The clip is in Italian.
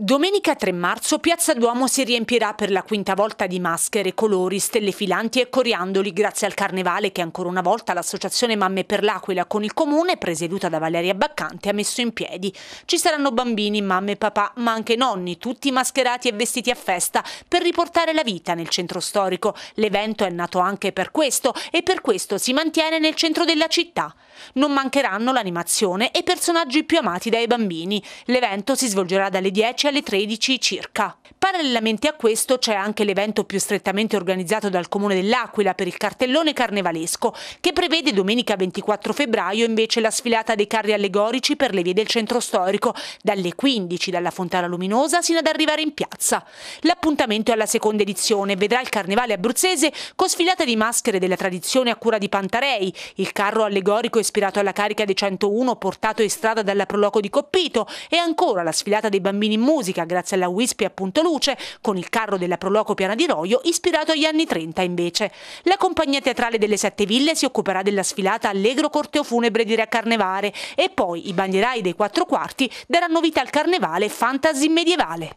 Domenica 3 marzo Piazza Duomo si riempirà per la quinta volta di maschere, colori, stelle filanti e coriandoli grazie al carnevale che ancora una volta l'associazione Mamme per l'Aquila con il comune, presieduta da Valeria Baccante, ha messo in piedi. Ci saranno bambini, mamme e papà, ma anche nonni, tutti mascherati e vestiti a festa per riportare la vita nel centro storico. L'evento è nato anche per questo e per questo si mantiene nel centro della città. Non mancheranno l'animazione e i personaggi più amati dai bambini. L'evento si svolgerà dalle 10 alle 13 circa. Parallelamente a questo c'è anche l'evento più strettamente organizzato dal Comune dell'Aquila per il cartellone carnevalesco, che prevede domenica 24 febbraio invece la sfilata dei carri allegorici per le vie del centro storico, dalle 15 dalla Fontana Luminosa sino ad arrivare in piazza. L'appuntamento è alla seconda edizione, vedrà il carnevale abruzzese con sfilata di maschere della tradizione a cura di Pantarei, il carro allegorico ispirato alla carica dei 101 portato in strada dalla Proloco di Coppito e ancora la sfilata dei bambini in musica grazie alla Wispi appunto lui luce, con il carro della Proloco Piana di Roio, ispirato agli anni 30 invece. La compagnia teatrale delle Sette Ville si occuperà della sfilata Allegro Corteo Funebre di Re Carnevale e poi i bandierai dei quattro quarti daranno vita al carnevale Fantasy Medievale.